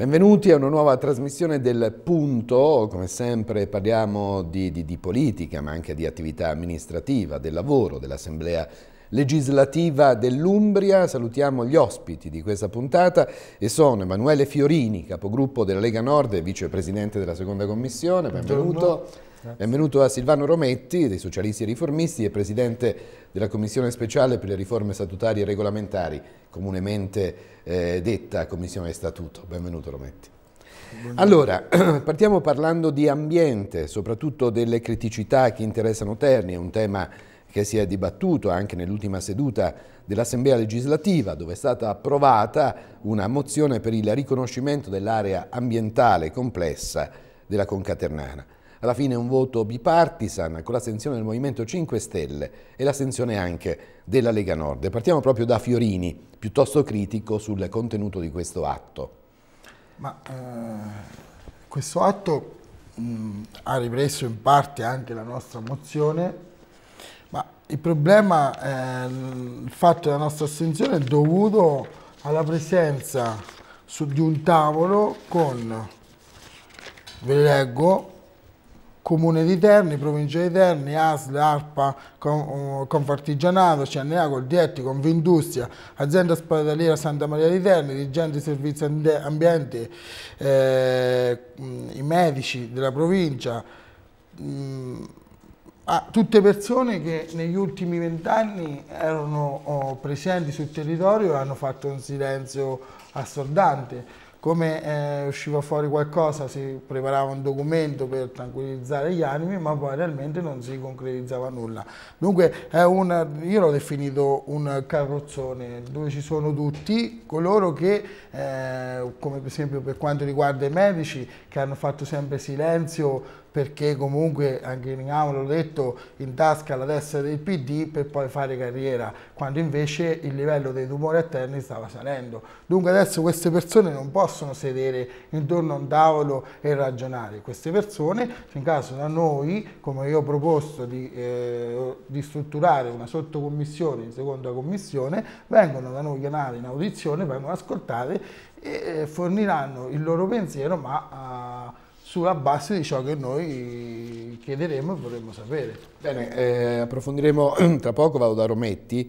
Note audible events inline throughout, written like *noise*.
Benvenuti a una nuova trasmissione del Punto, come sempre parliamo di, di, di politica ma anche di attività amministrativa, del lavoro, dell'Assemblea legislativa dell'Umbria. Salutiamo gli ospiti di questa puntata e sono Emanuele Fiorini, capogruppo della Lega Nord e vicepresidente della seconda commissione. Benvenuto. Buongiorno. Benvenuto a Silvano Rometti, dei Socialisti e Riformisti, e Presidente della Commissione Speciale per le Riforme Statutarie e Regolamentari, comunemente eh, detta Commissione Statuto. Benvenuto Rometti. Buongiorno. Allora, *clears throat* partiamo parlando di ambiente, soprattutto delle criticità che interessano Terni, è un tema che si è dibattuto anche nell'ultima seduta dell'Assemblea legislativa, dove è stata approvata una mozione per il riconoscimento dell'area ambientale complessa della Concaternana. Alla fine un voto bipartisan con l'astensione del Movimento 5 Stelle e l'astensione anche della Lega Nord. Partiamo proprio da Fiorini, piuttosto critico sul contenuto di questo atto. Ma eh, questo atto mh, ha ripreso in parte anche la nostra mozione, ma il problema, è il fatto della nostra astensione è dovuto alla presenza su, di un tavolo con, ve leggo, Comune di Terni, Provincia di Terni, ASL, ARPA, uh, Confartigianato, CNA, Coldiretti, Convindustria, Azienda Ospedaliera Santa Maria di Terni, dirigenti di servizi ambiente, eh, mm, i medici della provincia, mh, mm, Ah, tutte persone che negli ultimi vent'anni erano oh, presenti sul territorio e hanno fatto un silenzio assordante come eh, usciva fuori qualcosa si preparava un documento per tranquillizzare gli animi ma poi realmente non si concretizzava nulla dunque una, io l'ho definito un carrozzone dove ci sono tutti coloro che eh, come per esempio per quanto riguarda i medici che hanno fatto sempre silenzio perché comunque anche in l'ho detto in tasca la testa del PD per poi fare carriera quando invece il livello dei tumori eterni stava salendo dunque adesso queste persone non possono sedere intorno a un tavolo e ragionare queste persone in caso da noi come io ho proposto di, eh, di strutturare una sottocommissione in seconda commissione vengono da noi chiamate in audizione vengono ascoltate e eh, forniranno il loro pensiero ma ah, sulla base di ciò che noi chiederemo e vorremmo sapere. Bene, eh, approfondiremo *clears throat* tra poco, vado da Rometti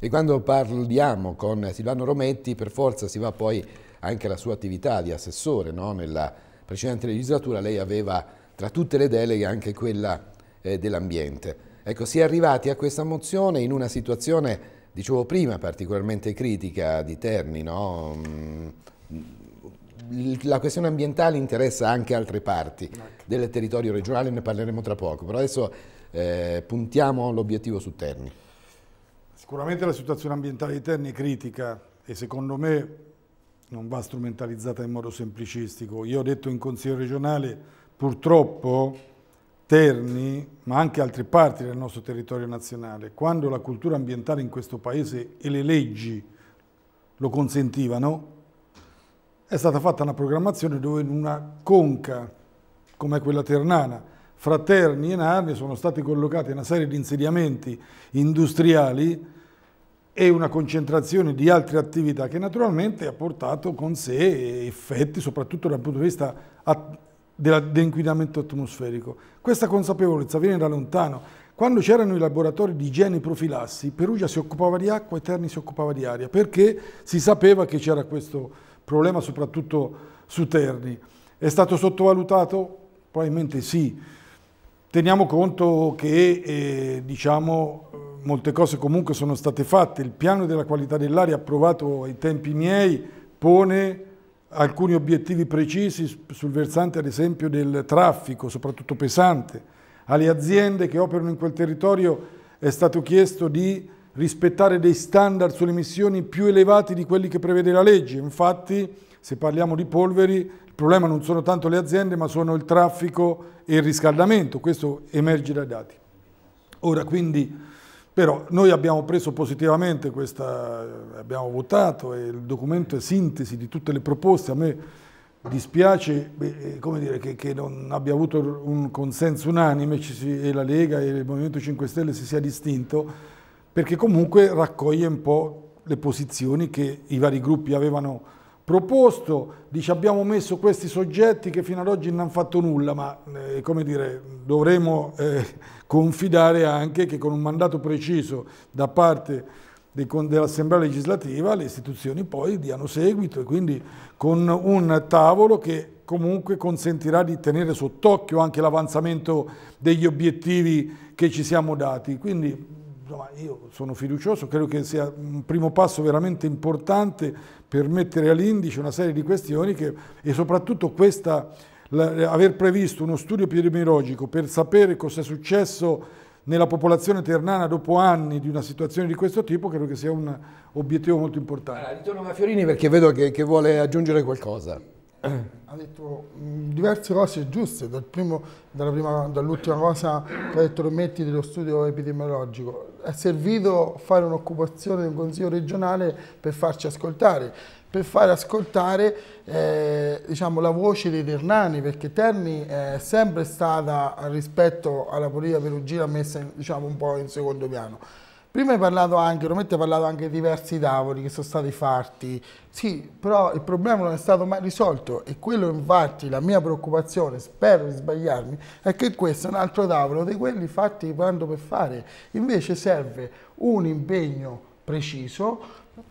e quando parliamo con Silvano Rometti per forza si va poi anche alla sua attività di assessore, no? nella precedente legislatura lei aveva tra tutte le deleghe anche quella eh, dell'ambiente. Ecco, si è arrivati a questa mozione in una situazione, dicevo prima, particolarmente critica di Terni, no? Mm, la questione ambientale interessa anche altre parti okay. del territorio regionale, ne parleremo tra poco, però adesso eh, puntiamo l'obiettivo su Terni. Sicuramente la situazione ambientale di Terni è critica e secondo me non va strumentalizzata in modo semplicistico. Io ho detto in Consiglio regionale, purtroppo Terni, ma anche altre parti del nostro territorio nazionale, quando la cultura ambientale in questo Paese e le leggi lo consentivano, è stata fatta una programmazione dove in una conca come quella ternana, fra Terni e Narni sono stati collocati una serie di insediamenti industriali e una concentrazione di altre attività che naturalmente ha portato con sé effetti, soprattutto dal punto di vista dell'inquinamento atmosferico. Questa consapevolezza viene da lontano. Quando c'erano i laboratori di igiene profilassi, Perugia si occupava di acqua e Terni si occupava di aria, perché si sapeva che c'era questo problema soprattutto su Terni. È stato sottovalutato? Probabilmente sì. Teniamo conto che eh, diciamo, molte cose comunque sono state fatte. Il piano della qualità dell'aria approvato ai tempi miei pone alcuni obiettivi precisi sul versante ad esempio del traffico, soprattutto pesante. Alle aziende che operano in quel territorio è stato chiesto di rispettare dei standard sulle emissioni più elevati di quelli che prevede la legge. Infatti, se parliamo di polveri, il problema non sono tanto le aziende, ma sono il traffico e il riscaldamento. Questo emerge dai dati. Ora, quindi, però, noi abbiamo preso positivamente questa, abbiamo votato e il documento è sintesi di tutte le proposte. A me dispiace eh, dire, che, che, non abbia avuto un consenso unanime e la Lega e il Movimento 5 Stelle si sia distinto perché comunque raccoglie un po' le posizioni che i vari gruppi avevano proposto, dice abbiamo messo questi soggetti che fino ad oggi non hanno fatto nulla, ma eh, come dire, dovremo eh, *laughs* confidare anche che con un mandato preciso da parte dell'Assemblea legislativa le istituzioni poi diano seguito e quindi con un tavolo che comunque consentirà di tenere sott'occhio anche l'avanzamento degli obiettivi che ci siamo dati. Quindi insomma, io sono fiducioso, credo che sia un primo passo veramente importante per mettere all'indice una serie di questioni che, e soprattutto questa, aver previsto uno studio epidemiologico per sapere cosa è successo nella popolazione ternana dopo anni di una situazione di questo tipo credo che sia un obiettivo molto importante. Allora, ritorno a Fiorini perché vedo che, che vuole aggiungere qualcosa. Sì ha detto mm, diverse cose giuste, dal dall'ultima cosa che ha detto Rometti dello studio epidemiologico. È servito fare un'occupazione del consiglio regionale per farci ascoltare, per fare ascoltare eh, diciamo, la voce dei ternani, perché Terni è sempre stata rispetto alla politica perugina messa in, diciamo, un po' in secondo piano. Prima hai parlato anche, Rometti ha parlato anche di diversi tavoli che sono stati fatti, sì, però il problema non è stato mai risolto e quello infatti la mia preoccupazione, spero di sbagliarmi, è che questo è un altro tavolo di quelli fatti quando per fare, invece serve un impegno preciso,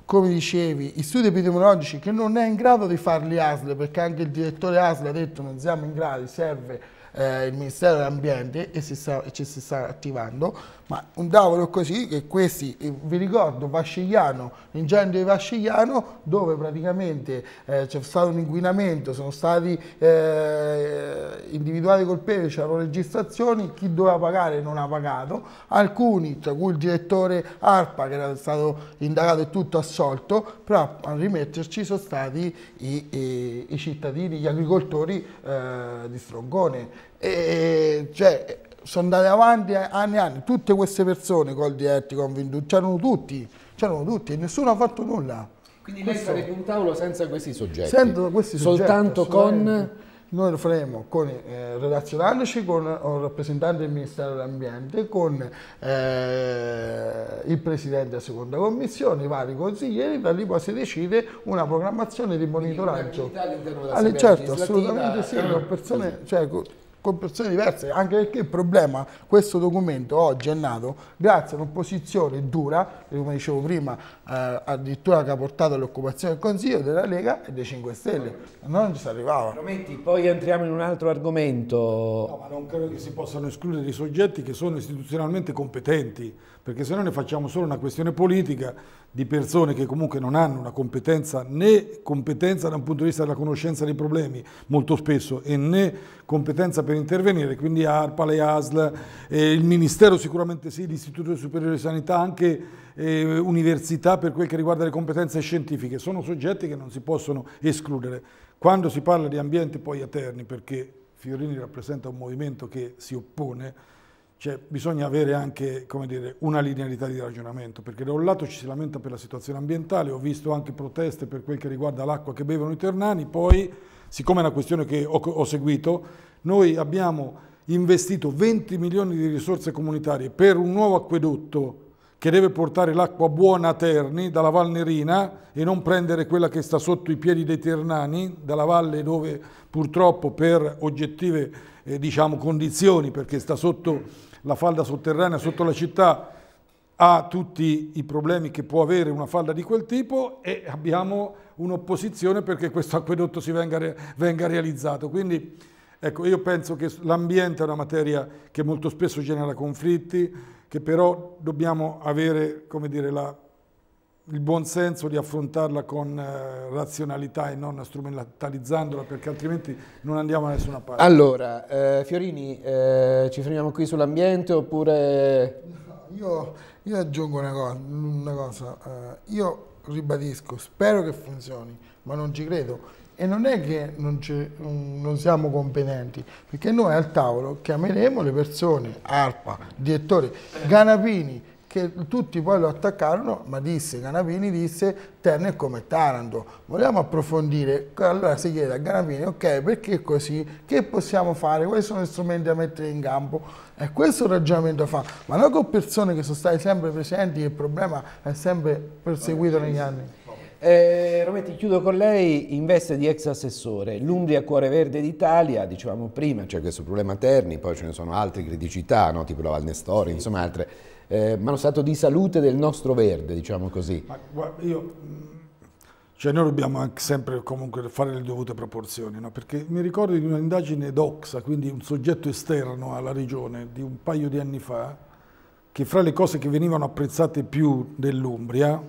come dicevi, gli studi epidemiologici che non è in grado di farli ASL, perché anche il direttore ASL ha detto non siamo in grado, serve eh, il Ministero dell'Ambiente e, e ci si sta attivando, ma un tavolo così che questi, eh, vi ricordo Vascigliano, l'incendio di Vascigliano dove praticamente eh, c'è stato un inquinamento, sono stati eh, individuati colpevoli, c'erano registrazioni, chi doveva pagare non ha pagato, alcuni tra cui il direttore ARPA che era stato indagato e tutto assolto, però a rimetterci sono stati i, i, i cittadini, gli agricoltori eh, di Strongone. E, cioè, sono andate avanti anni e anni, tutte queste persone col Dietti, con Vindu, c'erano tutti, c'erano tutti e nessuno ha fatto nulla. Quindi lei Questo... un tavolo senza questi soggetti? Senza questi Soltanto soggetti. Soltanto con... Noi lo faremo con, eh, relazionandoci con un rappresentante del Ministero dell'Ambiente, con eh, il Presidente della Seconda Commissione, i vari consiglieri, da lì poi si decide una programmazione di monitoraggio. Quindi, all'interno della ah, certo, assolutamente sì, persone... Eh, cioè, con persone diverse, anche perché il problema, questo documento oggi è nato grazie a un'opposizione dura, come dicevo prima, eh, addirittura che ha portato all'occupazione del Consiglio, della Lega e dei 5 Stelle, non ci si arrivava. Prometti, poi entriamo in un altro argomento. No, ma non credo che si possano escludere i soggetti che sono istituzionalmente competenti, perché se no ne facciamo solo una questione politica di persone che comunque non hanno una competenza né competenza da un punto di vista della conoscenza dei problemi molto spesso e né competenza per intervenire, quindi ARPA, le ASL, eh, il Ministero sicuramente sì, l'Istituto Superiore di Sanità, anche eh, università per quel che riguarda le competenze scientifiche, sono soggetti che non si possono escludere. Quando si parla di ambiente poi a Terni, perché Fiorini rappresenta un movimento che si oppone, cioè, bisogna avere anche dire, una linearità di ragionamento, perché da un lato ci si lamenta per la situazione ambientale, ho visto anche proteste per quel che riguarda l'acqua che bevono i ternani, poi, siccome è una questione che ho, ho seguito, noi abbiamo investito 20 milioni di risorse comunitarie per un nuovo acquedotto che deve portare l'acqua buona a Terni dalla Val Nerina e non prendere quella che sta sotto i piedi dei Ternani, dalla valle dove purtroppo per oggettive eh, diciamo, condizioni, perché sta sotto la falda sotterranea sotto la città ha tutti i problemi che può avere una falda di quel tipo e abbiamo un'opposizione perché questo acquedotto si venga, venga realizzato. Quindi ecco, io penso che l'ambiente è una materia che molto spesso genera conflitti, che però dobbiamo avere come dire, la il buon senso di affrontarla con eh, razionalità e non strumentalizzandola perché altrimenti non andiamo a nessuna parte. Allora, eh, Fiorini, eh, ci fermiamo qui sull'ambiente oppure... No, io, io, aggiungo una cosa, una cosa. Eh, io ribadisco, spero che funzioni, ma non ci credo. E non è che non, non siamo competenti, perché noi al tavolo chiameremo le persone, ARPA, direttore, Ganapini, che tutti poi lo attaccarono, ma disse, Canapini disse, Terni è come Taranto. Vogliamo approfondire? Allora si chiede a Canapini, ok, perché così? Che possiamo fare? Quali sono gli strumenti da mettere in campo? E questo ragionamento fa, ma non con persone che sono state sempre presenti, il problema è sempre perseguito negli anni. Eh, Rometti, chiudo con lei in veste di ex assessore. L'Umbria Cuore Verde d'Italia, dicevamo prima, c'è questo problema Terni, poi ce ne sono altre criticità, no? tipo la Valnestore, sì. insomma altre eh, ma lo stato di salute del nostro verde, diciamo così. Ma, guarda, io, cioè noi dobbiamo anche sempre comunque fare le dovute proporzioni, no? perché mi ricordo di un'indagine d'Oxa, quindi un soggetto esterno alla regione di un paio di anni fa, che fra le cose che venivano apprezzate più dell'Umbria,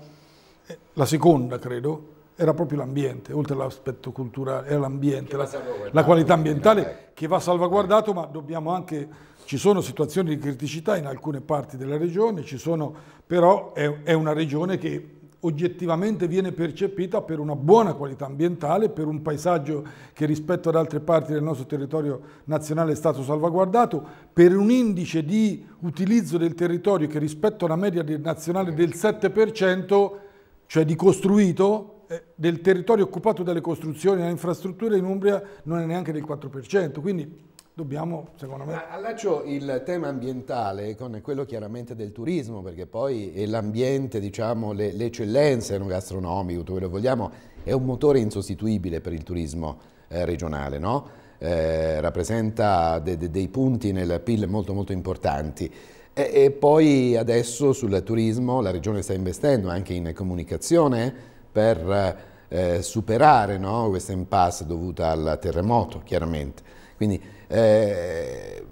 eh, la seconda credo, era proprio l'ambiente, oltre all'aspetto culturale, era l'ambiente, la, la, qualità ambientale eh. che va salvaguardato, ma dobbiamo anche ci sono situazioni di criticità in alcune parti della regione, sono, però è, è una regione che oggettivamente viene percepita per una buona qualità ambientale, per un paesaggio che rispetto ad altre parti del nostro territorio nazionale è stato salvaguardato, per un indice di utilizzo del territorio che rispetto alla media nazionale del 7%, cioè di costruito, eh, del territorio occupato dalle costruzioni e dalle infrastrutture in Umbria non è neanche del 4%, quindi dobbiamo, secondo me... Allaccio il tema ambientale con quello chiaramente del turismo, perché poi l'ambiente, diciamo, le, le eccellenze gastronomiche, tutto quello che vogliamo, è un motore insostituibile per il turismo eh, regionale, no? eh, rappresenta de, de, dei punti nel PIL molto molto importanti. E, e poi adesso sul turismo la regione sta investendo anche in comunicazione per eh, superare no, questa impasse dovuta al terremoto, chiaramente. Quindi eh,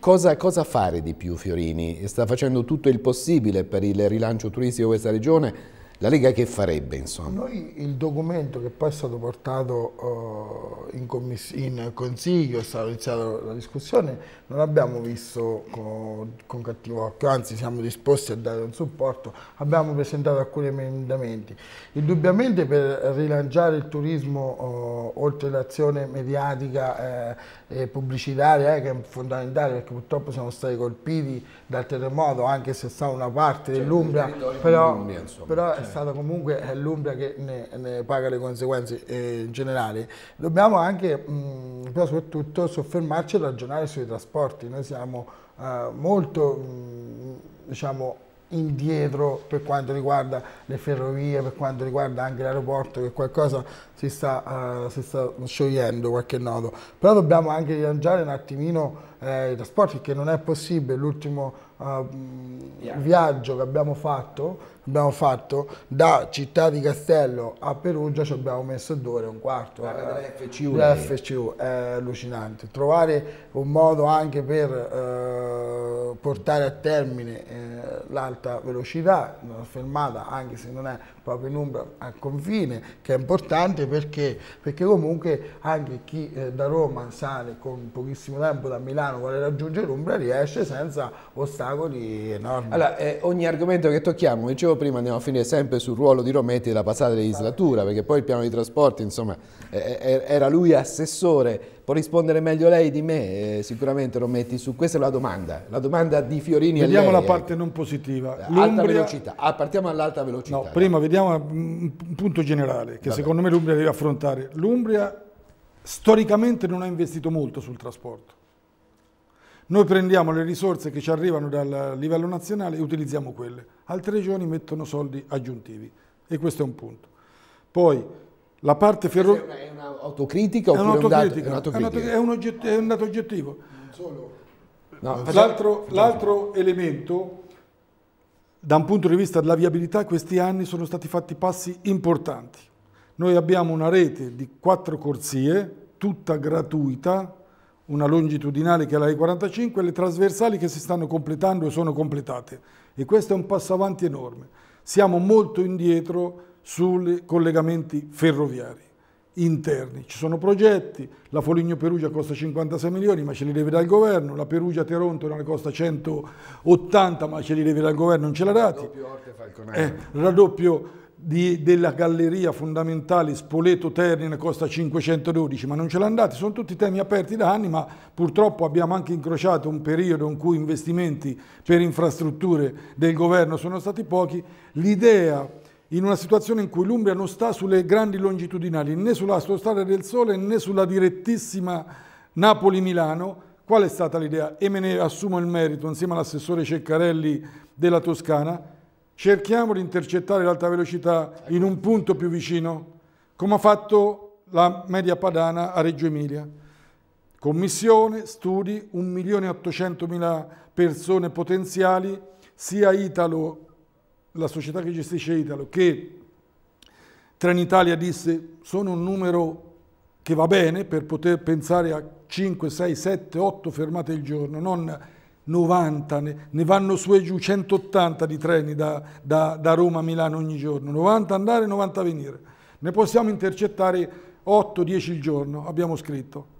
cosa, cosa fare di più Fiorini? Sta facendo tutto il possibile per il rilancio turistico di questa regione, la Lega che farebbe insomma? Noi il documento che poi è stato portato uh, in, in, consiglio, è stata iniziata la discussione, non abbiamo visto con, con, cattivo occhio, anzi siamo disposti a dare un supporto, abbiamo presentato alcuni emendamenti. Indubbiamente per rilanciare il turismo uh, oltre l'azione mediatica eh, e pubblicitaria eh, che è fondamentale perché purtroppo siamo stati colpiti dal terremoto anche se sta una parte cioè, dell'Umbria, però, però stata comunque eh, l'Umbria che ne, ne, paga le conseguenze eh, generale, dobbiamo anche mh, mm, però soprattutto soffermarci e ragionare sui trasporti. Noi siamo eh, molto mh, mm, diciamo, indietro per quanto riguarda le ferrovie, per quanto riguarda anche l'aeroporto, che qualcosa si sta, uh, si sta, sciogliendo qualche nodo. Però dobbiamo anche rilanciare un attimino eh, i trasporti, che non è possibile. L'ultimo yeah. viaggio che abbiamo fatto, abbiamo fatto da Città di Castello a Perugia, ci abbiamo messo due ore e un quarto. la FCU, eh. dell'FCU. L'FCU è allucinante. Trovare un modo anche per eh, portare a termine eh, l'alta velocità, una fermata, anche se non è proprio in Umbra a confine, che è importante perché, perché comunque anche chi eh, da Roma sale con pochissimo tempo da Milano vuole raggiungere Umbra riesce senza ostacoli enormi. Allora, eh, ogni argomento che tocchiamo, come dicevo prima, andiamo a finire sempre sul ruolo di Rometti della passata legislatura, perché poi il piano di trasporti, insomma, eh, eh er-, era lui assessore, può rispondere meglio lei di me, eh, sicuramente Rometti, su questa è la domanda, la domanda di Fiorini Vediamo lei, la parte non positiva. Alta velocità, ah, partiamo all'alta velocità. No, prima vediamo vediamo un punto generale che secondo me l'Umbria deve affrontare. L'Umbria storicamente non ha investito molto sul trasporto. Noi prendiamo le risorse che ci arrivano dal livello nazionale e utilizziamo quelle. Altre regioni mettono soldi aggiuntivi e questo è un punto. Poi la parte ferroviaria... È un'autocritica è un dato oggettivo. No, L'altro elemento da un punto di vista della viabilità questi anni sono stati fatti passi importanti. Noi abbiamo una rete di quattro corsie, tutta gratuita, una longitudinale che è la E45 e le trasversali che si stanno completando e sono completate. E questo è un passo avanti enorme. Siamo molto indietro sui collegamenti ferroviari interni. Ci sono progetti, la Foligno Perugia costa 56 milioni ma ce li deve dal governo, la Perugia Teronto ne costa 180 ma ce li deve dal governo, non ce l'ha dati. Il eh, raddoppio di, della galleria fondamentale Spoleto Terni costa 512, ma non ce l'hanno andati, sono tutti temi aperti da anni, ma purtroppo abbiamo anche incrociato un periodo in cui investimenti per infrastrutture del governo sono stati pochi. L'idea in una situazione in cui l'Umbria non sta sulle grandi longitudinali, né sulla strada del Sole né sulla direttissima Napoli-Milano, qual è stata l'idea? E me ne assumo il merito insieme all'assessore Ceccarelli della Toscana. Cerchiamo di intercettare l'alta velocità in un punto più vicino, come ha fatto la media padana a Reggio Emilia. Commissione, studi, 1.800.000 persone potenziali, sia italo la società che gestisce Italo, che Trenitalia disse sono un numero che va bene per poter pensare a 5, 6, 7, 8 fermate al giorno, non 90, ne, ne vanno su e giù 180 di treni da, da, da Roma a Milano ogni giorno, 90 andare, 90 venire. Ne possiamo intercettare 8-10 il giorno, abbiamo scritto.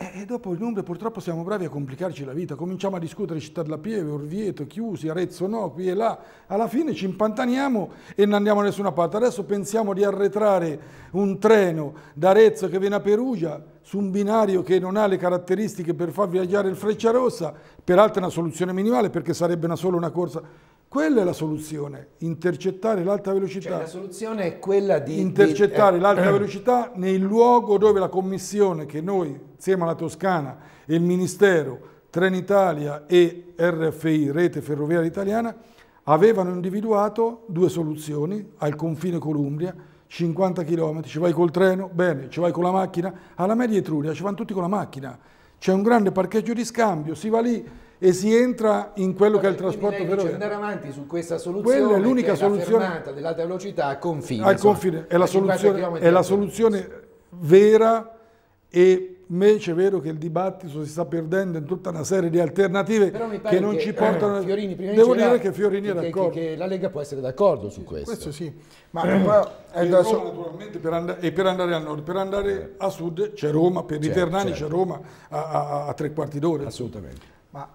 E dopo il numero purtroppo siamo bravi a complicarci la vita, cominciamo a discutere Città della Pieve, Orvieto, Chiusi, Arezzo no, qui e là, alla fine ci impantaniamo e non andiamo a nessuna parte. Adesso pensiamo di arretrare un treno da Arezzo che viene a Perugia, su un binario che non ha le caratteristiche per far viaggiare il Frecciarossa, peraltro è una soluzione minimale perché sarebbe una solo una corsa. Quella è la soluzione, intercettare l'alta velocità. Cioè, la soluzione è quella di... Intercettare di... Eh. l'alta *clears throat* velocità nel luogo dove la commissione che noi, insieme alla Toscana e il Ministero, Trenitalia e RFI, Rete Ferroviaria Italiana, avevano individuato due soluzioni al confine Columbria, 50 km, ci vai col treno, bene, ci vai con la macchina, alla media Etruria ci vanno tutti con la macchina, c'è un grande parcheggio di scambio, si va lì e si entra in quello Però che è il trasporto ferroviario. andare avanti su questa soluzione, quella è l'unica soluzione. La fermata dell'alta velocità a confine. Al confine, è la soluzione, è la soluzione vera e invece è vero che il dibattito si sta perdendo in tutta una serie di alternative che non che, ci eh, portano... Eh, Fiorini, prima Devo dire la, che Fiorini è d'accordo. Che, che, la Lega può essere d'accordo su questo. Questo sì, ma eh, poi, eh, da Roma, so... naturalmente per andare, e per andare a nord, per andare a sud c'è Roma, per i certo, Ternani c'è certo. Roma a, a, a tre quarti d'ora. Assolutamente. Ma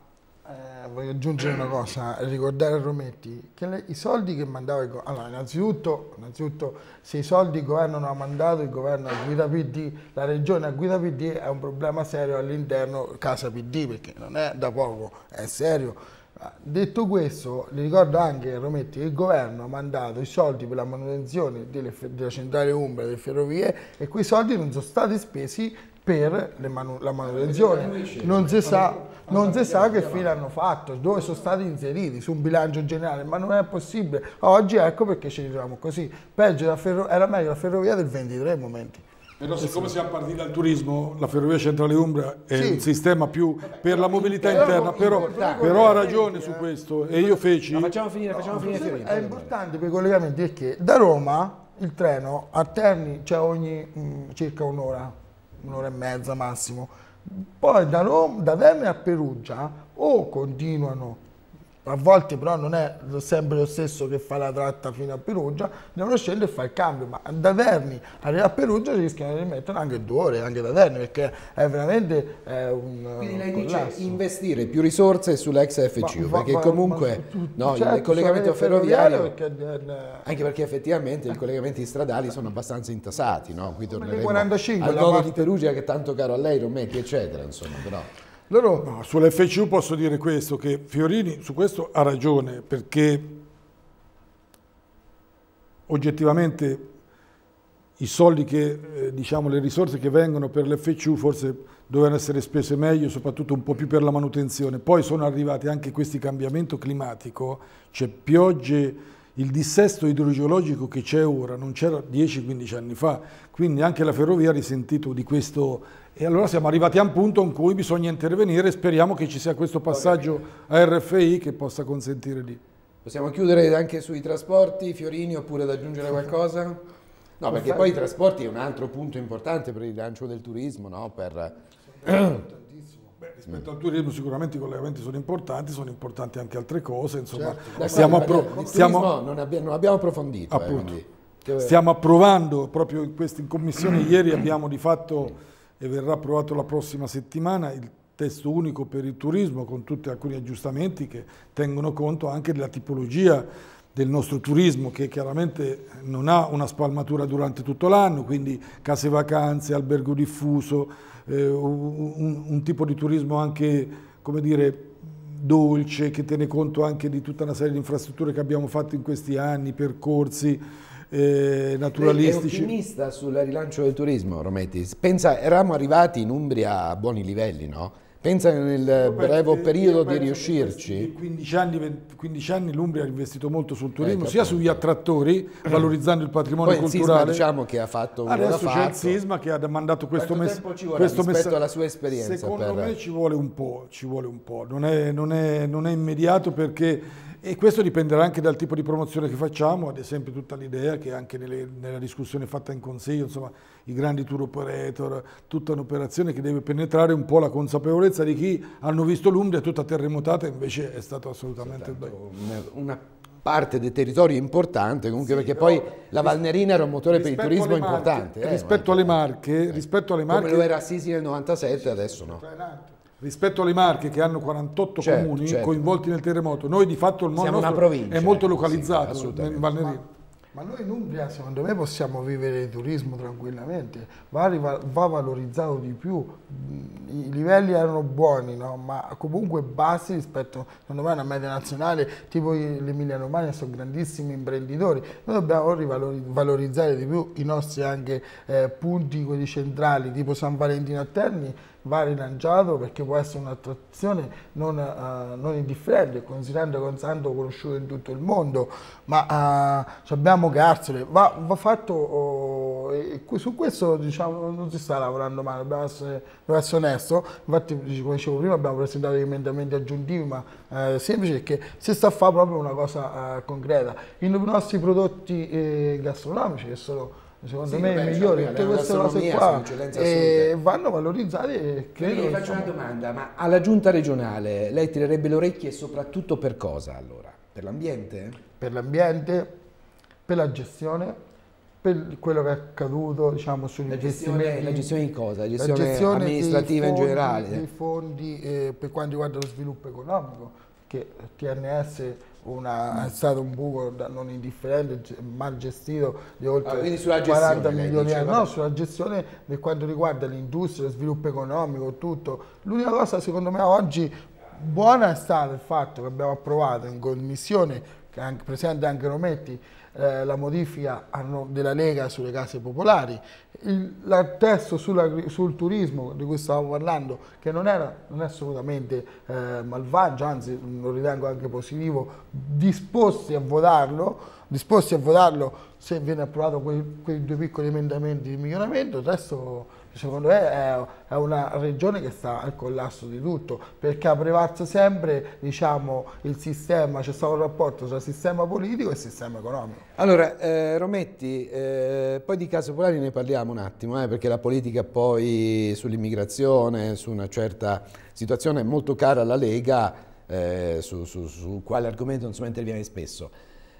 eh, voglio aggiungere una cosa, ricordare a Rometti che le, i soldi che mandava il governo, allora innanzitutto, innanzitutto, se i soldi il governo non ha mandato, il governo a guida PD, la regione a guida PD è un problema serio all'interno casa PD perché non è da poco, è serio. Detto questo, le ricordo anche Rometti che il governo ha mandato i soldi per la manutenzione delle, della centrale Umbra, delle ferrovie e quei soldi non sono stati spesi per manu la manutenzione. Non si sa, non si sa che fine hanno fatto, dove sono stati inseriti, su un bilancio generale, ma non è possibile. Oggi ecco perché ci ritroviamo così. era meglio la ferrovia del 23 ai momenti. Però siccome siamo partiti dal turismo, la Ferrovia Centrale Umbra è sì. il sistema più per la mobilità interna, però, però ha ragione su questo e io feci... No, facciamo finire, no, finire. Fiorino, è importante per i collegamenti perché da Roma il treno a Terni c'è ogni mh, mm, circa un'ora, un'ora e mezza massimo. Poi da, Roma, da Verme a Perugia o continuano a volte però non è sempre lo stesso che fa la tratta fino a Perugia, devono scendere e fare il cambio, ma da Terni arriva a Perugia rischiano di mettere anche due ore, anche da Terni, perché è veramente è eh, un Quindi lei collasso. dice investire più risorse sull'ex FCU, ma, perché ma, comunque ma, no, certo, il collegamento ferroviario, ferroviario, anche perché effettivamente eh. i collegamenti stradali sono abbastanza intasati, no? qui torneremo 45, al di Perugia che è tanto caro a lei, Rometti, eccetera, insomma, però. Loro... No, Sull'FCU posso dire questo, che Fiorini su questo ha ragione, perché oggettivamente i soldi che, eh, diciamo, le risorse che vengono per l'FCU forse dovevano essere spese meglio, soprattutto un po' più per la manutenzione. Poi sono arrivati anche questi cambiamenti climatico, c'è cioè piogge il dissesto idrogeologico che c'è ora non c'era 10-15 anni fa, quindi anche la ferrovia ha risentito di questo e allora siamo arrivati a un punto in cui bisogna intervenire e speriamo che ci sia questo passaggio a RFI che possa consentire di... Possiamo chiudere anche sui trasporti, Fiorini, oppure ad aggiungere qualcosa? No, perché poi i trasporti è un altro punto importante per il rilancio del turismo, no? per... *clears throat* rispetto al turismo sicuramente i collegamenti sono importanti, sono importanti anche altre cose, insomma certo. stiamo, appro- stiamo non, abbiamo, non abbiamo approfondito. Eh, stiamo approvando proprio in, questa, in commissione *clears throat* ieri abbiamo di fatto e verrà approvato la prossima settimana il testo unico per il turismo con tutti alcuni aggiustamenti che tengono conto anche della tipologia del nostro turismo che chiaramente non ha una spalmatura durante tutto l'anno, quindi case vacanze, albergo diffuso, eh, un, un, tipo di turismo anche, come dire, dolce, che tiene conto anche di tutta una serie di infrastrutture che abbiamo fatto in questi anni, percorsi eh, naturalistici. Lei è ottimista sul rilancio del turismo, Rometti? Pensa, eravamo arrivati in Umbria a buoni livelli, no? Pensa nel breve periodo di riuscirci. 15 anni, 15 anni l'Umbria ha investito molto sul eh, turismo, sia sugli attrattori, *clears throat* valorizzando il patrimonio Poi culturale. sisma, diciamo che ha fatto un Adesso c'è il sisma che ha mandato questo messaggio. Questo messaggio alla sua esperienza. Secondo per... me ci vuole un po', ci vuole un po'. Non è, non è, non è immediato perché e questo dipenderà anche dal tipo di promozione che facciamo, ad esempio tutta l'idea che anche nelle, nella discussione fatta in consiglio, insomma, i grandi tour operator, tutta un'operazione che deve penetrare un po' la consapevolezza di chi hanno visto l'Umbria tutta terremotata, invece è stato assolutamente... Una parte del territorio importante comunque sì, perché poi la Valnerina era un motore per il turismo importante. Eh, rispetto alle Marche, rispetto alle Marche... Come lo era Sisi nel 97 adesso no. Cioè, rispetto alle Marche che hanno 48 certo, comuni certo. coinvolti nel terremoto, noi di fatto il mondo è molto localizzato sì, nel Valnerino. Ma, ma noi in Umbria secondo me possiamo vivere il turismo tranquillamente, va, va valorizzato di più, i livelli erano buoni, no? ma comunque bassi rispetto secondo me a una media nazionale, tipo l'Emilia Romagna sono grandissimi imprenditori, noi dobbiamo rivalorizzare di più i nostri anche, eh, punti quelli centrali tipo San Valentino a Terni va rilanciato perché può essere un'attrazione non, uh, non, indifferente, considerando che è un santo conosciuto in tutto il mondo, ma uh, abbiamo carcere, va, va fatto, oh, e, su questo diciamo, non si sta lavorando male, dobbiamo essere, essere onesti, infatti come dicevo prima abbiamo presentato degli emendamenti aggiuntivi, ma uh, eh, semplici perché si sta a fare proprio una cosa concreta. I nostri prodotti eh, gastronomici che sono secondo sì, me vabbè, i migliori, tutte queste cose qua e eh, vanno valorizzate. Credo, faccio insomma. una domanda, ma alla giunta regionale lei tirerebbe le orecchie soprattutto per cosa allora? Per l'ambiente? Per l'ambiente, per la gestione, per quello che è accaduto diciamo, sugli la investimenti. Gestione, la gestione di cosa? La gestione, la gestione amministrativa fondi, in generale? I fondi eh, per quanto riguarda lo sviluppo economico, che TNS una, è stato un buco non indifferente, mal gestito di ah, oltre allora, 40 milioni di anni. No, sulla gestione per quanto riguarda l'industria, lo sviluppo economico, tutto. L'unica cosa secondo me oggi buona è stata il fatto che abbiamo approvato in commissione, anche, presente anche Rometti, eh, la modifica hanno, della Lega sulle case popolari, il testo sul turismo di cui stavamo parlando, che non, era, non è assolutamente eh, malvagio, anzi lo ritengo anche positivo, disposti a votarlo, disposti a votarlo se viene approvato quei, quei due piccoli emendamenti di miglioramento, il testo secondo me è, è, una regione che sta al collasso di tutto, perché ha prevalso sempre diciamo, il sistema, c'è stato un rapporto tra sistema politico e sistema economico. Allora, eh, Rometti, eh, poi di Caso Polari ne parliamo un attimo, eh, perché la politica poi sull'immigrazione, su una certa situazione molto cara alla Lega, eh, su, su, su quale argomento non si interviene spesso.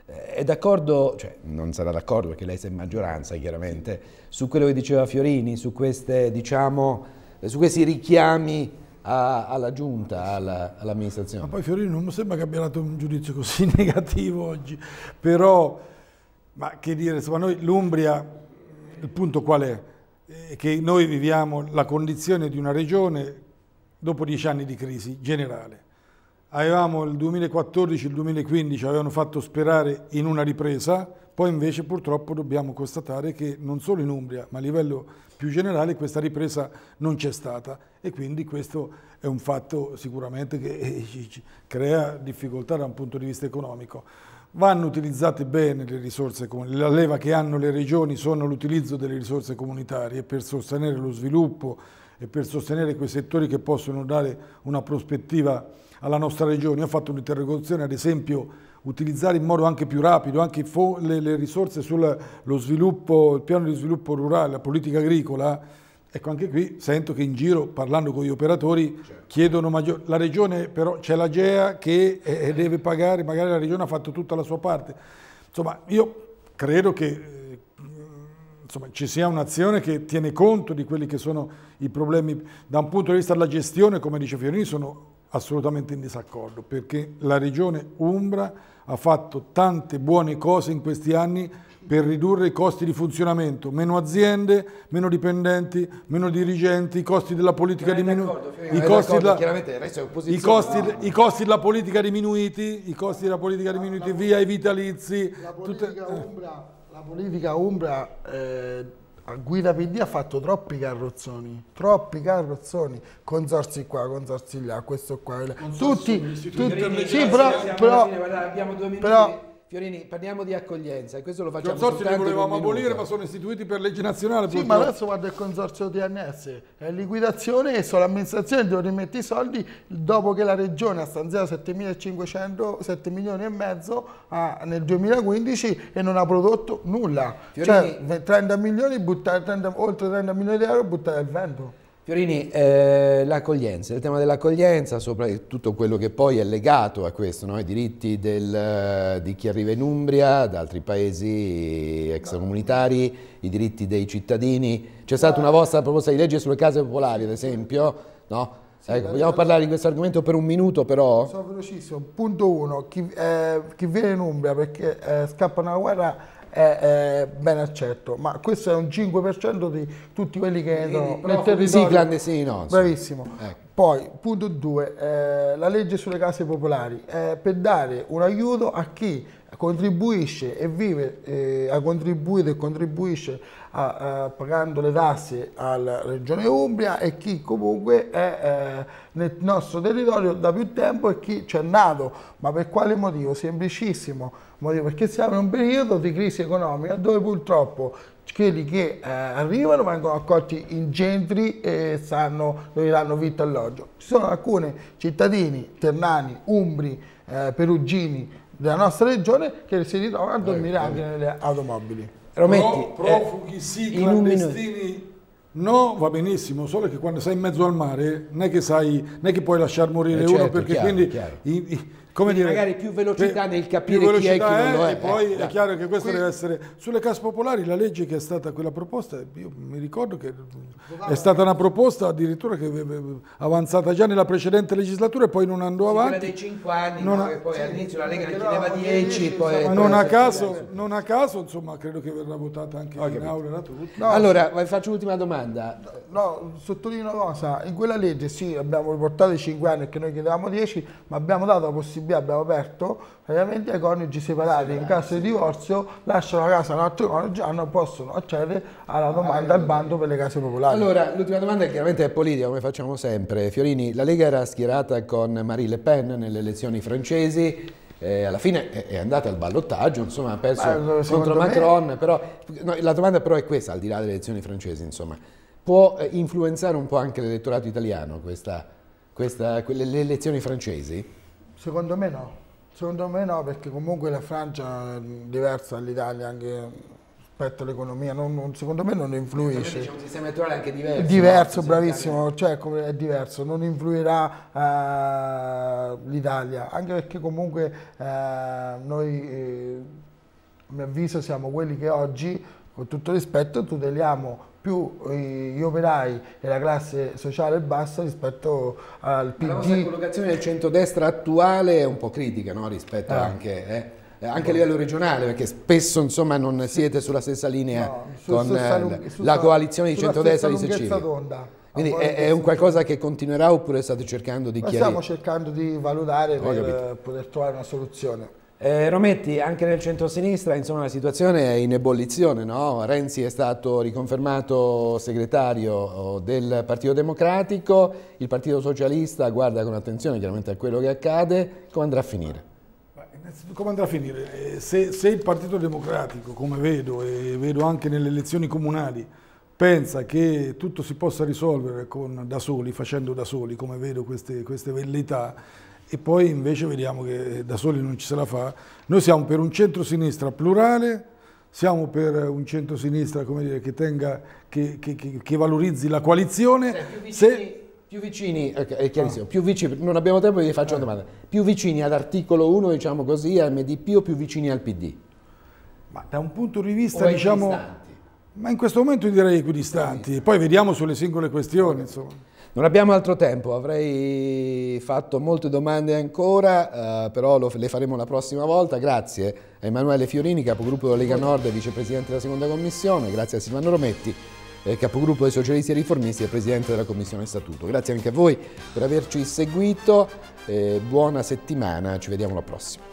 Eh, è d'accordo, cioè non sarà d'accordo perché lei è in maggioranza chiaramente, su quello che diceva Fiorini, su, queste, diciamo, eh, su questi richiami a, alla giunta, alla, all'amministrazione. Ma poi Fiorini non mi sembra che abbia dato un giudizio così *laughs* negativo oggi, però, ma che dire, insomma noi l'Umbria, il punto qual è? è? Che noi viviamo la condizione di una regione dopo dieci anni di crisi generale avevamo il 2014 e il 2015 avevano fatto sperare in una ripresa, poi invece purtroppo dobbiamo constatare che non solo in Umbria, ma a livello più generale questa ripresa non c'è stata e quindi questo è un fatto sicuramente che eh, crea difficoltà da un punto di vista economico. Vanno utilizzate bene le risorse comunitarie, la leva che hanno le regioni sono l'utilizzo delle risorse comunitarie per sostenere lo sviluppo e per sostenere quei settori che possono dare una prospettiva alla nostra regione. Io ho fatto un'interrogazione, ad esempio, utilizzare in modo anche più rapido anche le, le risorse sullo sviluppo, il piano di sviluppo rurale, la politica agricola. Ecco, anche qui sento che in giro, parlando con gli operatori, certo. chiedono maggior... La regione però, c'è la GEA che eh, eh deve pagare, magari la regione ha fatto tutta la sua parte. Insomma, io credo che eh, insomma, ci sia un'azione che tiene conto di quelli che sono i problemi da un punto di vista della gestione, come dice Fiorini, sono assolutamente in disaccordo perché la regione Umbra ha fatto tante buone cose in questi anni per ridurre i costi di funzionamento, meno aziende, meno dipendenti, meno dirigenti, i costi della politica diminuiti, i, no. i costi della politica diminuiti, i costi della politica diminuiti, via i vitalizi. La politica tutte... umbra, la politica umbra eh, guida PD ha fatto troppi carrozzoni, troppi carrozzoni, consorsi qua, consorsi là, questo qua, tutti, tutti, sì, però, però, però, abbiamo due minuti. Però, Fiorini, parliamo di accoglienza e questo lo facciamo Consorzi li volevamo abolire ma sono istituiti per legge nazionale. Sì, ma adesso guarda il consorzio TNS, è liquidazione e solo amministrazione devono rimettere i soldi dopo che la regione ha stanziato 7.500, 7 milioni e mezzo a, nel 2015 e non ha prodotto nulla. Fiorini, cioè 30 milioni, buttare, 30, oltre 30 milioni di euro buttare al vento. Fiorini, eh, l'accoglienza, il tema dell'accoglienza, soprattutto quello che poi è legato a questo, no? i diritti del, di chi arriva in Umbria, da altri paesi extracomunitari, i diritti dei cittadini. C'è stata una vostra proposta di legge sulle case popolari, ad esempio, no? Sì, ecco, vogliamo parlare di questo argomento per un minuto però? Sono velocissimo. Punto uno, chi, eh, chi viene in Umbria perché eh, scappa da una guerra è, ben accetto, ma questo è un 5% di tutti quelli che entrano nel territorio. Sì, clandestini no. Bravissimo. Ecco. Poi, punto 2, eh, la legge sulle case popolari, eh, per dare un aiuto a chi contribuisce e vive, eh, ha contribuito e contribuisce a, a, pagando le tasse alla Regione Umbria e chi comunque è eh, nel nostro territorio da più tempo e chi c'è nato, ma per quale motivo? Semplicissimo perché siamo in un periodo di crisi economica dove purtroppo quelli che eh, arrivano vengono accolti in centri e stanno, daranno vitto alloggio. Ci sono alcuni cittadini ternani, umbri, eh, perugini della nostra regione che si ritrovano a dormire anche nelle automobili. Rometti, Pro, eh, profughi eh, clandestini No, va benissimo, solo che quando sei in mezzo al mare non è che, sai, non è che puoi lasciar morire eh certo, uno perché chiaro, quindi... Chiaro. I, i, come dire, magari più velocità eh, nel capire velocità chi è e chi non lo eh, è. E poi è chiaro che questo Quindi, deve essere... Sulle case popolari la legge che è stata quella proposta, io mi ricordo che è stata una proposta addirittura che avanzata già nella precedente legislatura e poi non andò avanti. Quella dei 5 anni, non no, a... poi sì, all'inizio la Lega ne chiedeva 10, poi... non a, caso, non a caso, insomma, credo che verrà votata anche okay. in aula. No, allora, faccio l'ultima domanda. No, sottolineo una cosa, in quella legge sì abbiamo riportato i 5 anni che noi chiedevamo 10, ma abbiamo dato la possibilità SB abbiamo aperto praticamente ai coniugi separati in caso di divorzio lasciano la casa un altro coniuge non possono accedere alla ah, domanda eh, al bando per le case popolari allora l'ultima domanda è chiaramente è politica come facciamo sempre Fiorini la Lega era schierata con Marie Le Pen nelle elezioni francesi eh, alla fine è andata al ballottaggio, insomma, ha perso Beh, contro Macron, me... però no, la domanda però è questa, al di là delle elezioni francesi, insomma, può eh, influenzare un po' anche l'elettorato italiano questa, questa, le elezioni francesi? Secondo me no. Secondo me no, perché comunque la Francia è diversa dall'Italia anche rispetto all'economia, non, non, secondo me non influisce. C'è un sistema elettorale anche diverso. Diverso, no? bravissimo, cioè è diverso, non influirà eh, l'Italia, anche perché comunque eh, noi, eh, a mio avviso, siamo quelli che oggi, con tutto rispetto, tuteliamo più eh, gli operai della classe sociale bassa rispetto al PD. La collocazione del centrodestra attuale è un po' critica no? rispetto ah. anche... Eh, eh? anche a livello regionale, perché spesso insomma, non siete sulla stessa linea no, con stessa la coalizione di centrodestra di Sicilia. Tonda. Quindi è, è, un qualcosa che continuerà oppure state cercando di Ma chiarire? Stiamo cercando di valutare Ho per capito. poter trovare una soluzione. Eh, Rometti, anche nel centro-sinistra insomma, la situazione è in ebollizione, no? Renzi è stato riconfermato segretario oh, del Partito Democratico, il Partito Socialista guarda con attenzione chiaramente a quello che accade, come andrà a finire? Come andrà a finire? Eh, se, se il Partito Democratico, come vedo e vedo anche nelle elezioni comunali, pensa che tutto si possa risolvere con, da soli, facendo da soli, come vedo queste, queste velleità, e poi invece vediamo che da soli non ci se la fa. Noi siamo per un centro-sinistra plurale, siamo per un centro-sinistra che, tenga, che, che, che, valorizzi la coalizione. Se più vicini, è chiarissimo, più vicini, non abbiamo tempo, vi faccio una eh. domanda. Più vicini all'articolo 1, diciamo così, al MDP o più vicini al PD? Ma da un punto di vista, diciamo... Ma in questo momento direi equidistanti, poi vediamo sulle singole questioni, insomma. Non abbiamo altro tempo, avrei fatto molte domande ancora, eh, però lo, le faremo la prossima volta. Grazie a Emanuele Fiorini, capogruppo della Lega Nord e vicepresidente della seconda commissione, grazie a Silvano Rometti, eh, capogruppo dei socialisti e riformisti e presidente della commissione statuto. Grazie anche a voi per averci seguito, eh, buona settimana, ci vediamo la prossima.